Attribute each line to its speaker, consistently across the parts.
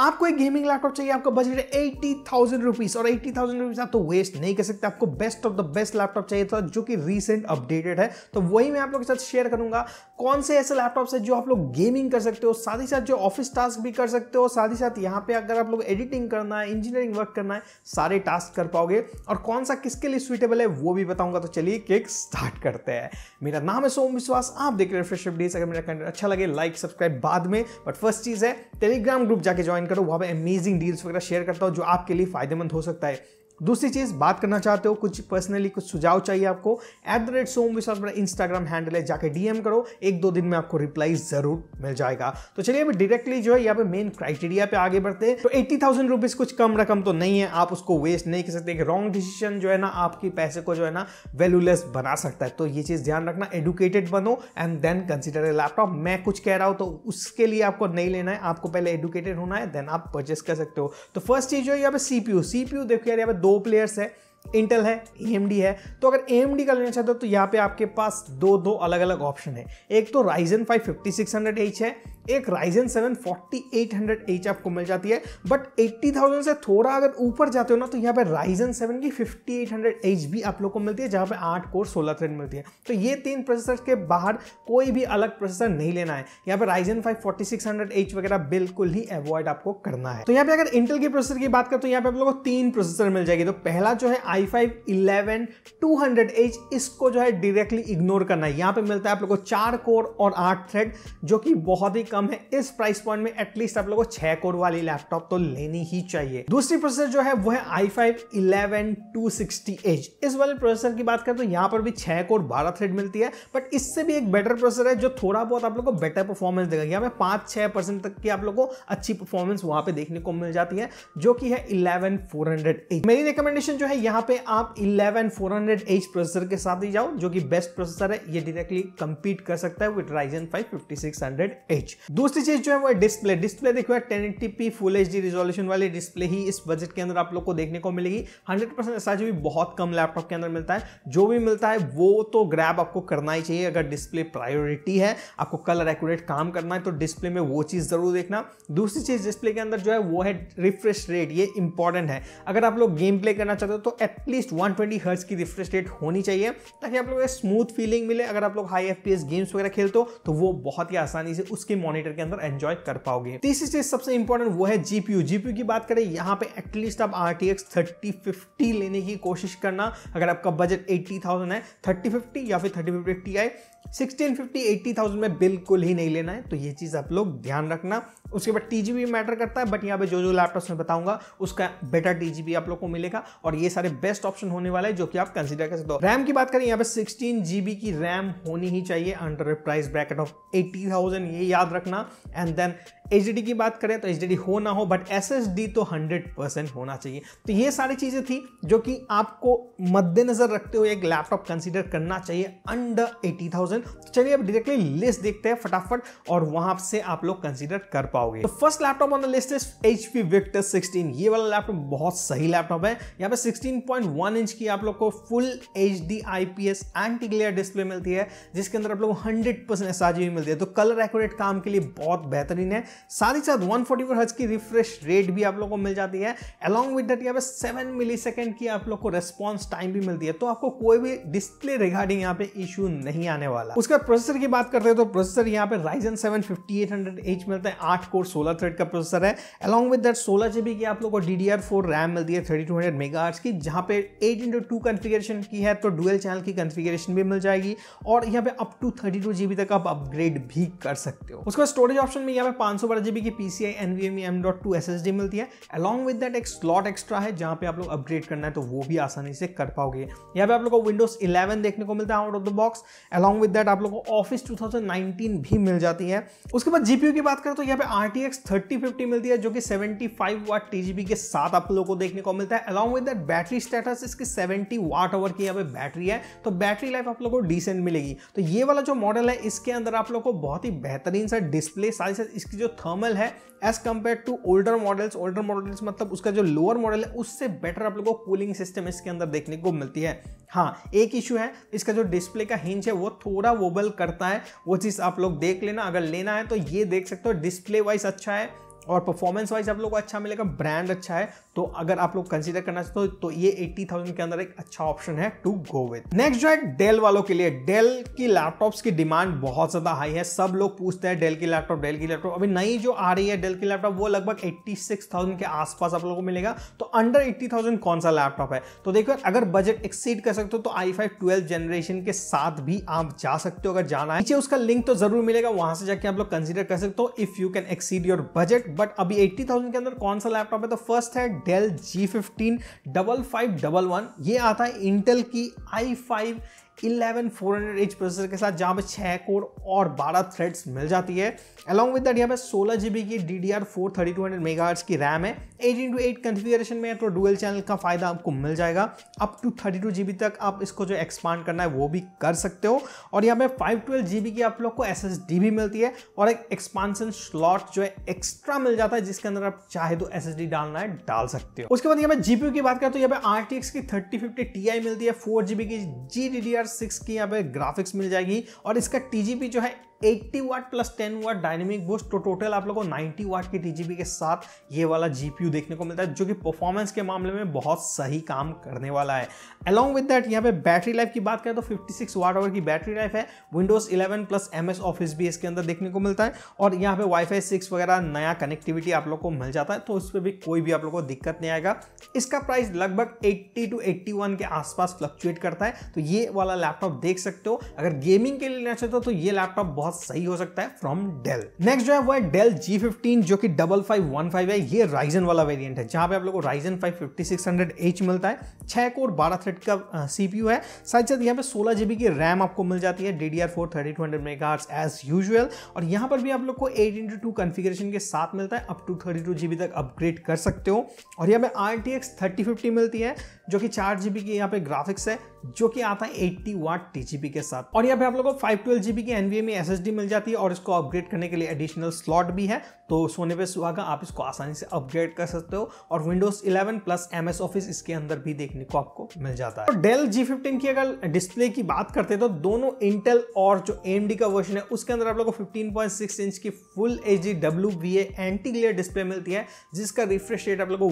Speaker 1: आपको एक gaming laptop चाहिए आपका बजट है एट्टी थाउजेंड रुपीज और एट्टी थाउजेंड रुपीज आप तो वेस्ट नहीं कर सकते आपको best of the best laptop चाहिए था जो कि रिसेंट अपडेटेड है तो वही मैं आप लोग के साथ शेयर करूंगा कौन से ऐसे लैपटॉप्स है जो आप लोग गेमिंग कर सकते हो साथ ही साथ जो ऑफिस टास्क भी कर सकते हो साथ ही साथ यहाँ पे अगर आप लोग एडिटिंग करना है इंजीनियरिंग वर्क करना है सारे टास्क कर पाओगे और कौन सा किसके लिए सुइटेबल है वो भी बताऊंगा तो चलिए केक स्टार्ट करते हैं मेरा नाम है सोम विश्वास आप देख रहे हैं फ्रेश अपडेट्स अगर मेरा कंटेंट अच्छा लगे लाइक सब्सक्राइब बाद में बट फर्स्ट चीज़ है टेलीग्राम ग्रुप जाके ज्वाइन करो वहाँ पर अमेजिंग डील्स वगैरह शेयर करता हूँ जो आपके लिए फ़ायदेमंद हो सकता है दूसरी चीज़ बात करना चाहते हो कुछ पर्सनली कुछ सुझाव चाहिए आपको एट द रेट सोम विश्वास मेरा इंस्टाग्राम हैंडल है जाके डीएम करो एक दो दिन में आपको रिप्लाई ज़रूर मिल जाएगा तो चलिए अभी डायरेक्टली जो है यहाँ पे मेन क्राइटेरिया पे आगे बढ़ते हैं तो एट्टी थाउजेंड रुपीज़ कुछ कम रकम तो नहीं है आप उसको वेस्ट नहीं कर सकते रॉन्ग डिसीजन जो है ना आपके पैसे को जो है ना वैल्यूलेस बना सकता है तो ये चीज़ ध्यान रखना एडुकेटेड बनो and then consider a laptop मैं कुछ कह रहा हूँ तो उसके लिए आपको नहीं लेना है आपको पहले एडुकेटेड होना है देन आप परचेस कर सकते हो तो फर्स्ट चीज़ जो है यहाँ पे सीपीयू सीपीयू देखो यार यहाँ पे दो दो प्लेयर्स है इंटेल है एम है तो अगर ए का लेना चाहते हो तो यहाँ पे आपके पास दो दो अलग अलग ऑप्शन है एक तो Ryzen five fifty six hundred H है एक Ryzen seven forty eight hundred H आपको मिल जाती है बट एट्टी थाउजेंड से थोड़ा अगर ऊपर जाते हो ना तो यहाँ पे राइजन सेवन की फिफ्टी एट हंड्रेड एच भी आप लोग को मिलती है जहाँ पे आठ कोर सोलह थ्रेड मिलती है तो ये तीन प्रोसेसर के बाहर कोई भी अलग प्रोसेसर नहीं लेना है यहाँ पे Ryzen five forty six hundred H वगैरह बिल्कुल ही अवॉइड आपको करना है तो यहाँ पे अगर इंटेल के प्रोसेसर की बात करें तो यहाँ पे आप लोग को तीन प्रोसेसर मिल जाएगी तो पहला जो है I five eleven two hundred H इसको जो है डायरेक्टली इग्नोर करना है यहाँ पे मिलता है आप लोग को चार कोर और आठ थ्रेड जो कि बहुत ही कम है इस प्राइस पॉइंट में एटलीस्ट आप लोगों को छह कोर वाली लैपटॉप तो लेनी ही चाहिए दूसरी प्रोसेसर जो है वो है i5 फाइव इलेवन टू इस वाले प्रोसेसर की बात करें तो यहां पर भी छह कोर बारह थ्रेड मिलती है बट इससे भी एक बेटर प्रोसेसर है जो थोड़ा बहुत आप लोग को बेटर परफॉर्मेंस देगा यहाँ पे पांच छह परसेंट तक की आप लोग को अच्छी परफॉर्मेंस वहां पे देखने को मिल जाती है जो कि है इलेवन फोर मेरी रिकमेंडेशन जो है यहाँ पे आप इलेवन फोर प्रोसेसर के साथ ही जाओ जो कि बेस्ट प्रोसेसर है ये डायरेक्टली कंपीट कर सकता है with Ryzen five fifty six hundred H दूसरी चीज जो है वो है डिस्प्ले डिस्प्ले देखो ten eighty p full H D resolution वाली डिस्प्ले ही इस बजट के अंदर आप लोग को देखने को मिलेगी हंड्रेड परसेंट ऐसा जो भी बहुत कम लैपटॉप के अंदर मिलता है जो भी मिलता है वो तो ग्रैब आपको करना ही चाहिए अगर डिस्प्ले प्रायोरिटी है आपको कलर एक्यूरेट काम करना है तो डिस्प्ले में वो चीज़ ज़रूर देखना दूसरी चीज़ डिस्प्ले के अंदर जो है वो है रिफ्रेश रेट ये इंपॉर्टेंट है अगर आप लोग गेम प्ले करना चाहते हो तो एटलीस्ट वन ट्वेंटी हर्ट्स की रिफ्रेश रेट होनी चाहिए ताकि आप लोग स्मूथ फीलिंग मिले अगर आप लोग हाई एफ गेम्स वगैरह खेलते हो तो वो बहुत ही आसानी से उसके मॉनिटर के अंदर एंजॉय कर पाओगे तीसरी चीज सबसे इंपॉर्टेंट वो है जीपीयू जीपीयू की बात करें यहाँ पे एटलीस्ट आप आर टी थर्टी लेने की कोशिश करना अगर आपका बजट एट्टी है थर्टी या फिर thirty fifty T I sixteen fifty eighty thousand में बिल्कुल ही नहीं लेना है तो ये चीज़ आप लोग ध्यान रखना उसके बाद टी जी मैटर करता है बट यहाँ पे जो जो लैपटॉप्स में बताऊंगा उसका बेटर टी आप लोग को मिलेगा और ये सारे बेस्ट ऑप्शन होने वाले हैं जो कि आप कंसीडर कर सकते हो रैम की बात करें यहाँ पे सिक्सटीन की रैम होनी ही चाहिए under price bracket of eighty ये याद रख रखना एंड देन एच की बात करें तो एच हो ना हो बट एस तो हंड्रेड परसेंट होना चाहिए तो ये सारी चीज़ें थी जो कि आपको मद्देनजर रखते हुए एक लैपटॉप कंसिडर करना चाहिए अंडर एटी थाउजेंड तो चलिए अब डायरेक्टली लिस्ट देखते हैं फटाफट और वहां से आप लोग कंसिडर कर पाओगे तो first laptop on the list is H P Victus ये वाला लैपटॉप बहुत सही लैपटॉप है यहाँ पे सिक्सटीन पॉइंट वन इंच की आप लोग को full H D I P S anti glare display मिलती है जिसके अंदर आप लोग हंड्रेड परसेंट एस मिलती है तो कलर एक्यूरेट काम के लिए बहुत बेहतरीन है साथ ही साथ 144 फोर्टी हर्ट्ज की रिफ्रेश रेट भी आप लोग को मिल जाती है अलॉन्ग विद डेट यहाँ पे सेवन मिली की आप लोग को रेस्पॉन्स टाइम भी मिलती है तो आपको कोई भी डिस्प्ले रिगार्डिंग यहाँ पे इशू नहीं आने वाला उसके प्रोसेसर की बात करते हैं तो प्रोसेसर यहाँ पे राइजन सेवन फिफ्टी एट मिलता है आठ कोर सोलह थ्रेड का प्रोसेसर है अलॉन्ग विद डेट सोलह जीबी की आप लोग को डी डी रैम मिलती है थर्टी टू हंड्रेड की जहाँ पे एट इंटू टू कन्फिगरेशन की है तो डुअल चैनल की कन्फिगरेशन भी मिल जाएगी और यहाँ पे up to thirty two GB तक आप अपग्रेड भी कर सकते हो उसके बाद स्टोरेज ऑप्शन में यहाँ पे पांच सौ बारह जीबी की P C I N V M M dot two S S D मिलती है अलॉन्ग विद दैट एक स्लॉट एक्स्ट्रा है जहाँ पे आप लोग अपग्रेड करना है तो वो भी आसानी से कर पाओगे यहाँ पे आप लोग को विंडोज इलेवन देखने को मिलता है out of the box along with that आप लोग को ऑफिस टू थाउजेंड नाइनटीन भी मिल जाती है उसके बाद जीपीयू की बात करें तो यहाँ पे R T X thirty fifty मिलती है जो कि seventy five watt T G B के साथ आप लोग को देखने को मिलता है along with that battery status इसकी सेवेंटी वाट आवर की यहाँ पे बैटरी है तो बैटरी लाइफ आप लोग को डिसेंट मिलेगी तो ये वाला जो मॉडल है इसके अंदर आप लोग को बहुत ही बेहतरीन सा डिस्प्ले साथ ही साथ इसकी जो थर्मल है as compare to older models older models मतलब उसका जो लोअर मॉडल है उससे बेटर आप लोगों को कूलिंग सिस्टम इसके अंदर देखने को मिलती है हाँ एक इशू है इसका जो डिस्प्ले का हिंज है वो थोड़ा वोबल करता है वो चीज़ आप लोग देख लेना अगर लेना है तो ये देख सकते हो डिस्प्ले वाइज अच्छा है और परफॉर्मेंस वाइज आप लोग को अच्छा मिलेगा ब्रांड अच्छा है तो अगर आप लोग कंसिडर करना चाहते हो तो ये 80,000 के अंदर एक अच्छा ऑप्शन है टू गो विथ नेक्स्ट जो है डेल वालों के लिए डेल की लैपटॉप्स की डिमांड बहुत ज़्यादा हाई है सब लोग पूछते हैं डेल की लैपटॉप डेल की लैपटॉप अभी नई जो आ रही है डेल की लैपटॉप वो लगभग एट्टी के आसपास आप लोग को मिलेगा तो अंडर एट्टी कौन सा लैपटॉप है तो देखो अगर बजट एक्सीड कर सकते हो तो आई फाइव ट्वेल्व जनरेशन के साथ भी आप जा सकते हो अगर जाना है नीचे उसका लिंक तो जरूर मिलेगा वहां से जाके आप लोग कंसिडर कर सकते हो if you can exceed your budget but अभी 80,000 के अंदर कौन सा लैपटॉप है तो फर्स्ट है Dell G fifteen double five double one ये आता है इंटेल की I five eleven four hundred H processor के साथ जहाँ पे छः कोर और बारह थ्रेड्स मिल जाती है अलॉन्ग विद दैट यहाँ पे सोलह जी बी की D D R four thirty two hundred mega की रैम है एट इंटू एट कन्फिगरेशन में तो डुअल चैनल का फायदा आपको मिल जाएगा up to thirty two G B तक आप इसको जो एक्सपांड करना है वो भी कर सकते हो और यहाँ पे फाइव ट्वेल्व जी बी की आप लोग को एस एस डी भी मिलती है और एक एक्सपांसन स्लॉट जो है एक्स्ट्रा मिल जाता है जिसके अंदर आप चाहे तो एस एस डी डालना है डाल सकते हो उसके बाद यहाँ पे यू की बात करें तो यहाँ पे आर टी एक्स की थर्टी फिफ्टी टी आई मिलती है फोर जी बी की G D D R six की यहाँ पे ग्राफिक्स मिल जाएगी और इसका टी जो है 80 watt plus 10 watt dynamic boost तो टोटल आप लोगों को 90 वाट की टीजीबी के साथ ये वाला जीपीयू देखने को मिलता है जो कि परफॉर्मेंस के मामले में बहुत सही काम करने वाला है अलोंग विद दैट यहाँ पे बैटरी लाइफ की बात करें तो 56 सिक्स वाट आवर की बैटरी लाइफ है Windows 11 plus M S Office भी इसके अंदर देखने को मिलता है और यहाँ पे वाईफाई सिक्स वगैरह नया कनेक्टिविटी आप लोग को मिल जाता है तो उस पर भी कोई भी आप लोग को दिक्कत नहीं आएगा इसका प्राइस लगभग एट्टी टू एट्टी के आसपास फ्लक्चुएट करता है तो ये वाला लैपटॉप देख सकते हो अगर गेमिंग के लिए लेना चाहते हो तो ये लैपटॉप बहुत बहुत सही हो सकता है फ्रॉम डेल नेक्स्ट जो है वो है डेल जी फिफ्टीन जो कि डबल फाइव वन फाइव है ये राइजन वाला वेरियंट है जहां पे आप लोगों को Ryzen five fifty six hundred H मिलता है छह कोर बारह थ्रेड का सीपीयू है साथ साथ यहाँ पे सोलह जीबी की रैम आपको मिल जाती है D D R four thirty two hundred mega as usual और यहाँ पर भी आप लोग को एट इंटू टू कन्फिग्रेशन के साथ मिलता है up to thirty two GB तक अपग्रेड कर सकते हो और यहाँ पे R T X thirty fifty मिलती है जो कि चार जीबी की यहाँ पे ग्राफिक्स है जो कि आता है एट्टी वाट टी के साथ और यहाँ पे आप लोगों को फाइव ट्वेल्व जीबी की एनवीए में एस मिल जाती है और इसको अपग्रेड करने के लिए एडिशनल स्लॉट भी है तो सोने पे सुहागा आप इसको आसानी से अपग्रेड कर सकते हो और Windows 11 plus M S Office इसके अंदर भी देखने को आपको मिल जाता है डेल जी फिफ्टीन की अगर डिस्प्ले की बात करते हैं तो दोनों इंटेल और जो एम का वर्जन है उसके अंदर आप लोग को फिफ्टीन इंच की full H D W B anti glare display मिलती है जिसका रिफ्रेश रेट आप लोग को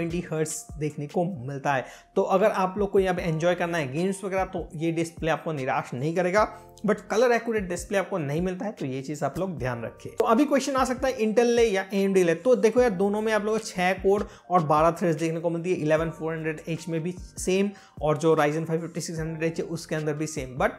Speaker 1: 120 देखने को मिलता है तो अगर आप लोग को यहाँ पे एंजॉय करना है गेम्स वगैरह तो ये डिस्प्ले आपको निराश नहीं करेगा बट कलर एक्यूरेट डिस्प्ले आपको नहीं मिलता है तो ये चीज़ आप लोग ध्यान रखिए तो अभी क्वेश्चन आ सकता है इंटेल ले या एम ले तो देखो यार दोनों में आप लोग छह कोड और बारह थ्रेड देखने को मिलती है इलेवन फोर हंड्रेड एच में भी सेम और जो Ryzen five fifty six hundred H है उसके अंदर भी same but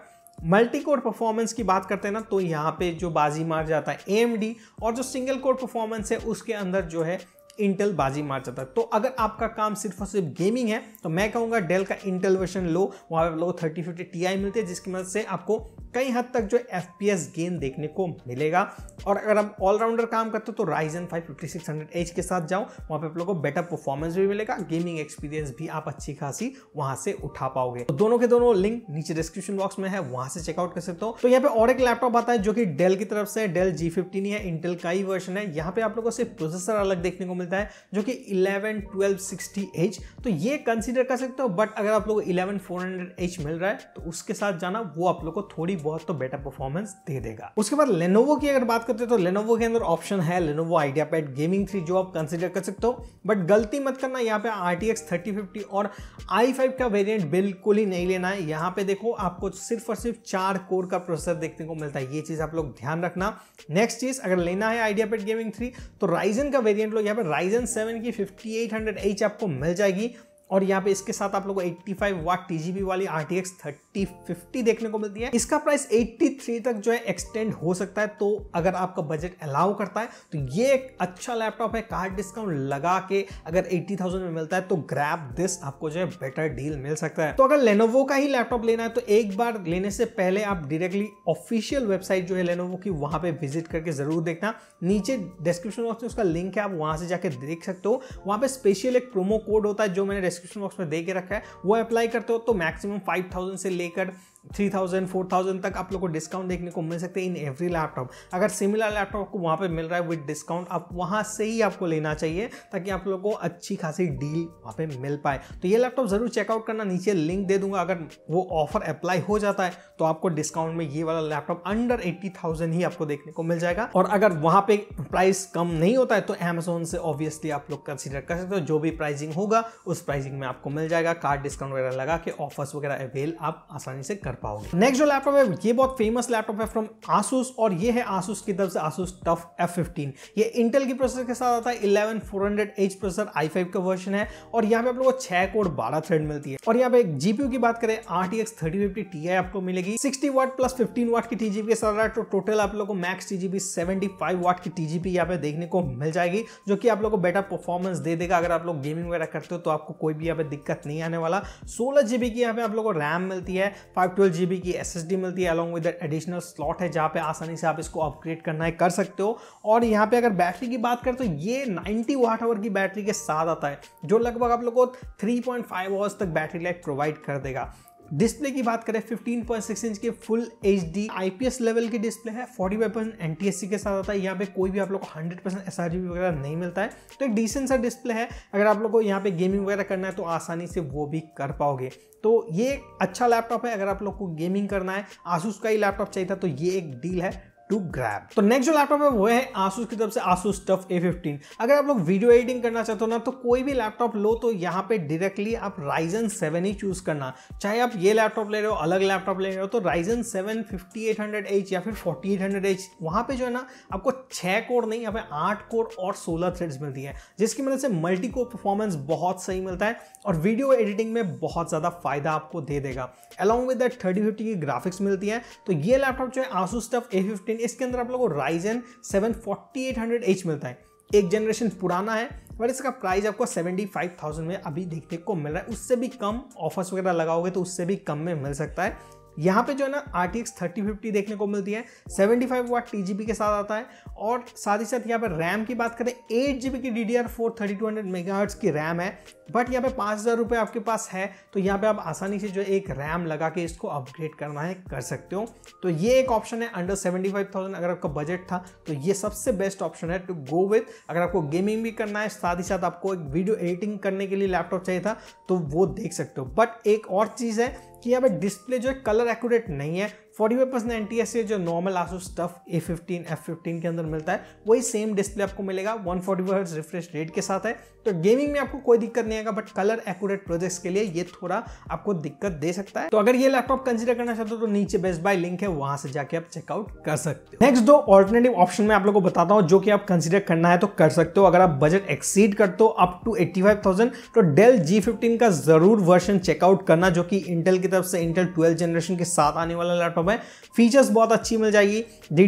Speaker 1: multi core performance की बात करते हैं ना तो यहाँ पे जो बाजी मार जाता है एम और जो सिंगल कोर परफॉर्मेंस है उसके अंदर जो है इंटेल बाजी मार जाता है तो अगर आपका काम सिर्फ और सिर्फ गेमिंग है तो मैं कहूँगा डेल का इंटेल वर्जन लो वहाँ पर आप थर्टी फिफ्टी टी मिलती है जिसकी मदद से आपको कई हद तक जो एफ गेन देखने को मिलेगा और अगर आप ऑलराउंडर काम करते हो तो Ryzen five fifty six hundred H के साथ जाओ वहाँ पे आप लोगों को बेटर परफॉर्मेंस भी मिलेगा गेमिंग एक्सपीरियंस भी आप अच्छी खासी वहाँ से उठा पाओगे तो दोनों के दोनों लिंक नीचे डिस्क्रिप्शन बॉक्स में है वहाँ से चेकआउट कर सकते हो तो यहाँ पे और एक लैपटॉप आता है जो कि डेल की तरफ से डेल जी फिफ्टीन है इंटेल का ही वर्षन है यहाँ पे आप लोगों को सिर्फ प्रोसेसर अलग देखने को मिलता है जो कि इलेवन ट्वेल्व सिक्सटी एच तो ये कंसिडर कर सकते हो बट अगर आप लोग इलेवन फोर हंड्रेड एच मिल रहा है तो उसके साथ जाना वो आप लोग को थोड़ी बहुत तो बेटर परफॉर्मेंस दे देगा उसके बाद लेनोवो की अगर बात करते हैं तो लेनोवो के अंदर ऑप्शन है Lenovo IdeaPad gaming three जो आप कंसिडर कर सकते हो बट गलती मत करना यहाँ पे R T X thirty fifty और आई फाइव का वेरियंट बिल्कुल ही नहीं लेना है यहाँ पे देखो आपको सिर्फ और सिर्फ चार कोर का प्रोसेसर देखने को मिलता है ये चीज़ आप लोग ध्यान रखना नेक्स्ट चीज़ अगर लेना है आइडिया पैड गेमिंग थ्री तो राइजन का वेरियंट लो यहाँ पे राइजन सेवन की फिफ्टी एट हंड्रेड एच आपको मिल जाएगी और यहाँ पे इसके साथ आप लोग 85 वाट टी वाली R T X thirty sixty fifty देखने को मिलती है इसका प्राइस एट्टी थ्री तक जो है एक्सटेंड हो सकता है तो अगर आपका बजट अलाउ करता है तो ये एक अच्छा लैपटॉप है कार्ड डिस्काउंट लगा के अगर 80,000 में मिलता है तो ग्रैप दिस आपको जो है बेटर डील मिल सकता है तो अगर लेनोवो का ही लैपटॉप लेना है तो एक बार लेने से पहले आप डायरेक्टली ऑफिशियल वेबसाइट जो है लेनोवो की वहां पर विजिट करके जरूर देखना नीचे डिस्क्रिप्शन बॉक्स में उसका लिंक है आप वहां से जाकर देख सकते हो वहां पर स्पेशल एक प्रोमो कोड होता है जो मैंने डिस्क्रिप्शन बॉक्स में दे के रखा है वो अप्लाई करते हो तो मैक्सिमम फाइव से लेकर थ्री थाउजेंड फोर थाउजेंड तक आप लोग को डिस्काउंट देखने को मिल सकते हैं इन एवरी लैपटॉप अगर सिमिलर लैपटॉप आपको वहाँ पे मिल रहा है विद डिस्काउंट आप वहाँ से ही आपको लेना चाहिए ताकि आप लोग को अच्छी खासी डील वहाँ पे मिल पाए तो ये लैपटॉप ज़रूर चेकआउट करना नीचे लिंक दे दूंगा अगर वो ऑफर अप्लाई हो जाता है तो आपको डिस्काउंट में ये वाला लैपटॉप अंडर एट्टी ही आपको देखने को मिल जाएगा और अगर वहाँ पे प्राइस कम नहीं होता है तो अमेजोन से ऑब्वियसली आप लोग कंसिडर कर सकते हो जो भी प्राइजिंग होगा उस प्राइजिंग में आपको मिल जाएगा कार्ड डिस्काउंट वगैरह लगा के ऑफर्स वगैरह अवेल आप आसानी से कर कर पाओगे नेक्स्ट जो लैपटॉप है ये बहुत फेमस लैपटॉप है फ्रॉम आसूस और ये है आसूस की तरफ से आसूस टफ एफ फिफ्टीन ये इंटेल की प्रोसेसर के साथ आता है eleven four hundred H processor I five का वर्जन है और यहाँ पे आप लोग को छह कोड बारह थ्रेड मिलती है और यहाँ पे जीपीयू की बात करें R T X thirty fifty T I आपको मिलेगी sixty watt plus fifteen watt की टी टीजीपी के साथ तो टोटल आप लोग को max T GB seventy five watt की टी टीजीपी यहाँ पे देखने को मिल जाएगी जो कि आप लोग को बेटर परफॉर्मेंस दे देगा अगर आप लोग गेमिंग वगैरह करते हो तो आपको कोई भी यहाँ पे दिक्कत नहीं आने वाला सोलह जीबी की यहाँ पे आप लोग को रैम मिलती है फाइव ट्वेल्व जी की एस एस मिलती है अलॉन्ग विद एडिशनल स्लॉट है जहाँ पे आसानी से आप इसको अपग्रेड करना है कर सकते हो और यहाँ पे अगर बैटरी की बात करें तो ये नाइनटी वाट आवर की बैटरी के साथ आता है जो लगभग आप लोग को थ्री पॉइंट फाइव आवर्स तक बैटरी लाइफ प्रोवाइड कर देगा डिस्प्ले की बात करें 15.6 इंच के full H D IPS level की डिस्प्ले है 45 परसेंट एन के साथ आता है यहाँ पे कोई भी आप लोग को 100 परसेंट एस वगैरह नहीं मिलता है तो एक डिसेंट सा डिस्प्ले है अगर आप लोग को यहाँ पे गेमिंग वगैरह करना है तो आसानी से वो भी कर पाओगे तो ये एक अच्छा लैपटॉप है अगर आप लोग को गेमिंग करना है आसूस का ही लैपटॉप चाहिए था तो ये एक डील है टू ग्रैब तो नेक्स्ट जो लैपटॉप है वो है आसूस की तरफ से आसूस टफ ए फिफ्टीन अगर आप लोग वीडियो एडिटिंग करना चाहते हो ना तो कोई भी लैपटॉप लो तो यहाँ पे डायरेक्टली आप राइजन सेवन ही चूज करना चाहे आप ये लैपटॉप ले रहे हो अलग लैपटॉप ले रहे हो तो Ryzen seven fifty eight hundred H या फिर फोर्टी एट हंड्रेड एच वहाँ पे जो है ना आपको छः कोर नहीं यहाँ पे आठ कोर और सोलह थ्रेड्स मिलती है जिसकी मदद से मल्टी कोर परफॉर्मेंस बहुत सही मिलता है और वीडियो एडिटिंग में बहुत ज़्यादा फायदा आपको दे देगा along with that thirty fifty की ग्राफिक्स मिलती है तो ये लैपटॉप जो है आसूस टफ ए फिफ्टीन इसके अंदर आप लोगों को Ryzen seven forty eight hundred H मिलता है एक जनरेशन पुराना है और इसका प्राइस आपको 75,000 में अभी देखने को मिल रहा है उससे भी कम ऑफर्स वगैरह लगाओगे तो उससे भी कम में मिल सकता है यहाँ पे जो है ना R T X thirty fifty देखने को मिलती है seventy five watt T G B के साथ आता है और साथ ही साथ यहाँ पर रैम की बात करें एट जी बी की D D R four thirty two hundred mega की रैम है बट यहाँ पे पाँच हज़ार रुपये आपके पास है तो यहाँ पे आप आसानी से जो एक रैम लगा के इसको अपग्रेड करना है कर सकते हो तो ये एक ऑप्शन है अंडर सेवेंटी फाइव थाउजेंड अगर आपका बजट था तो ये सबसे बेस्ट ऑप्शन है टू गो विथ अगर आपको गेमिंग भी करना है साथ ही साथ आपको एक वीडियो एडिटिंग करने के लिए लैपटॉप चाहिए था तो वो देख सकते हो बट एक और चीज़ है कि यहाँ पे डिस्प्ले जो है कलर एक्यूरेट नहीं है forty five percent N T S जो normal Asus TUF A fifteen F fifteen के अंदर मिलता है वही सेम डिस्प्ले आपको मिलेगा one forty five refresh rate के साथ है तो गेमिंग में आपको कोई दिक्कत नहीं आएगा बट कलर एक्यूरेट प्रोजेक्ट्स के लिए ये थोड़ा आपको दिक्कत दे सकता है तो अगर ये लैपटॉप कंसिडर करना चाहते हो तो नीचे बेस्ट बाय लिंक है वहां से जाके आप चेकआउट कर सकते हो नेक्स्ट दो ऑल्टरनेटिव ऑप्शन में आप लोग को बताता हूँ जो कि आप कंसिडर करना है तो कर सकते हो अगर आप बजट एक्सीड करते हो up to eighty five thousand तो डेल जी फिफ्टीन का जरूर वर्षन चेकआउट करना जो कि इंटेल की तरफ से इंटेल ट्वेल्व जनरेशन के साथ आने वाला लैपटॉप में फीचर्स बहुत अच्छी मिल जाएगी डी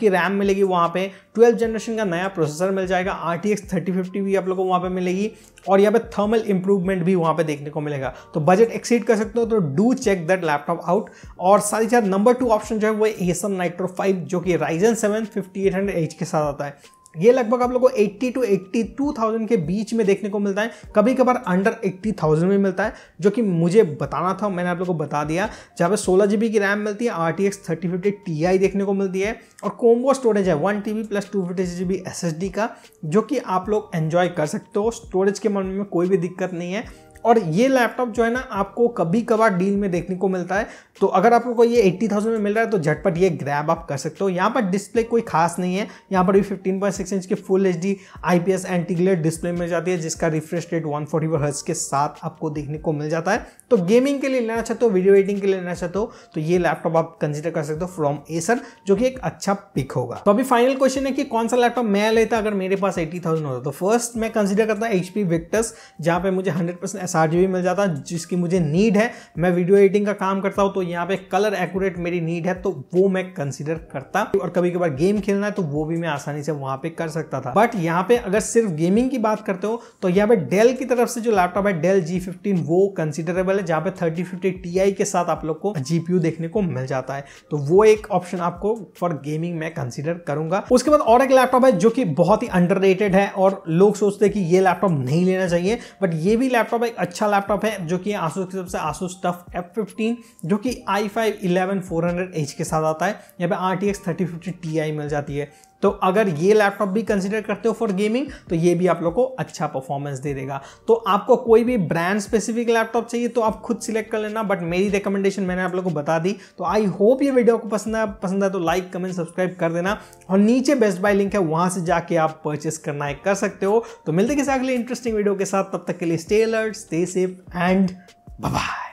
Speaker 1: की रैम मिलेगी वहाँ पे ट्वेल्थ जनरेशन का नया प्रोसेसर मिल जाएगा R T X thirty fifty भी आप लोगों को वहाँ पे मिलेगी और यहाँ पे थर्मल इंप्रूवमेंट भी वहाँ पे देखने को मिलेगा तो बजट एक्सीड कर सकते हो तो do check that laptop out और साथ ही साथ नंबर टू ऑप्शन जो है वो एसम नाइट्रो फाइव जो कि राइजन सेवन फिफ्टी एट के साथ आता है ये लगभग आप लोग को 80 टू 82,000 के बीच में देखने को मिलता है कभी कभार अंडर 80,000 में मिलता है जो कि मुझे बताना था मैंने आप लोग को बता दिया जहाँ पे सोलह जी की रैम मिलती है R T X thirty fifty T I देखने को मिलती है और कोम्बो स्टोरेज है one T B plus two fifty G B S S D का जो कि आप लोग एन्जॉय कर सकते हो स्टोरेज के मामले में कोई भी दिक्कत नहीं है और ये लैपटॉप जो है ना आपको कभी कभार डील में देखने को मिलता है तो अगर आपको ये एट्टी थाउजेंड में मिल रहा है तो झटपट ये ग्रैब आप कर सकते हो यहाँ पर डिस्प्ले कोई खास नहीं है यहाँ पर भी फिफ्टीन पॉइंट सिक्स इंच की full H D I P S antiglare display मिल जाती है जिसका refresh rate one forty four hertz के साथ आपको देखने को मिल जाता है तो गेमिंग के लिए लेना चाहते हो वीडियो एडिटिंग के लिए लेना चाहते हो तो ये लैपटॉप आप कंसिडर कर सकते हो फ्रॉम एसर जो कि एक अच्छा पिक होगा तो अभी फाइनल क्वेश्चन है कि कौन सा लैपटॉप मैं लेता अगर मेरे पास एट्टी थाउजेंड होता तो फर्स्ट मैं कंसिडर करता एच पी विक्टस जहाँ पे मुझे हंड्रेड परसेंट साठ जी मिल जाता है जिसकी मुझे नीड है मैं वीडियो एडिटिंग का काम करता हूँ तो यहाँ पे कलर एक्यूरेट मेरी नीड है तो वो मैं कंसिडर करता और कभी कभार गेम खेलना है तो वो भी मैं आसानी से वहाँ पे कर सकता था बट यहाँ पे अगर सिर्फ गेमिंग की बात करते हो तो यहाँ पे डेल की तरफ से जो लैपटॉप है डेल जी वो कंसिडरेबल है जहाँ पे थर्टी फिफ्टी के साथ आप लोग को जीपीयू देखने को मिल जाता है तो वो एक ऑप्शन आपको फॉर गेमिंग मैं कंसिडर करूंगा उसके बाद और एक लैपटॉप है जो कि बहुत ही अंडर है और लोग सोचते हैं कि ये लैपटॉप नहीं लेना चाहिए बट ये भी लैपटॉप एक अच्छा लैपटॉप है जो कि आसूस की सबसे आसूस टफ एफ फिफ्टीन जो कि I five eleven four hundred H के साथ आता है यहाँ पे R T X thirty fifty T I मिल जाती है तो अगर ये लैपटॉप भी कंसिडर करते हो फॉर गेमिंग तो ये भी आप लोग को अच्छा परफॉर्मेंस दे देगा तो आपको कोई भी ब्रांड स्पेसिफिक लैपटॉप चाहिए तो आप खुद सिलेक्ट कर लेना बट मेरी रिकमेंडेशन मैंने आप लोग को बता दी तो आई होप ये वीडियो को पसंद आया पसंद आया तो लाइक कमेंट सब्सक्राइब कर देना और नीचे बेस्ट बाय लिंक है वहाँ से जाके आप परचेस करना है कर सकते हो तो मिलते किसी अगले इंटरेस्टिंग वीडियो के साथ तब तक के लिए stay alert stay safe and bye